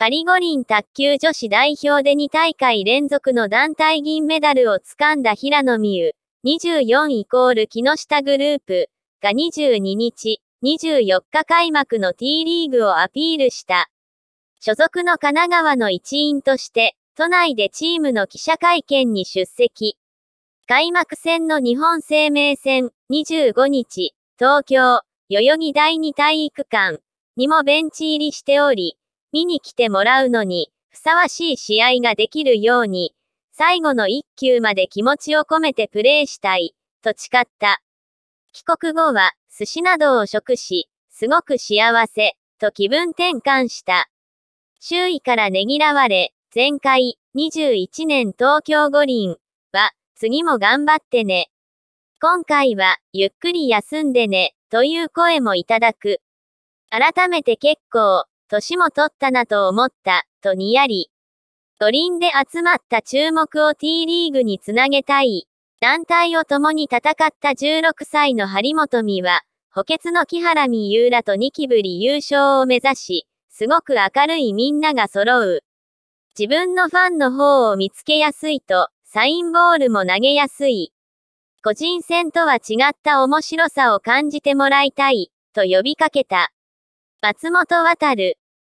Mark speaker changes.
Speaker 1: パリ五輪卓球女子代表で2大会連続の団体銀メダルをつかんだ平野美宇、24イコール木下グループが22日、24日開幕の T リーグをアピールした。所属の神奈川の一員として、都内でチームの記者会見に出席。開幕戦の日本生命戦25日、東京、代々木第二体育館にもベンチ入りしており、見に来てもらうのに、ふさわしい試合ができるように、最後の一球まで気持ちを込めてプレーしたい、と誓った。帰国後は、寿司などを食し、すごく幸せ、と気分転換した。周囲からねぎらわれ、前回、21年東京五輪は、次も頑張ってね。今回は、ゆっくり休んでね、という声もいただく。改めて結構、年も取ったなと思った、とにやり。五輪で集まった注目を T リーグにつなげたい。団体を共に戦った16歳の張本美は、補欠の木原美優らと2期ぶり優勝を目指し、すごく明るいみんなが揃う。自分のファンの方を見つけやすいと、サインボールも投げやすい。個人戦とは違った面白さを感じてもらいたい、と呼びかけた。松本渡る、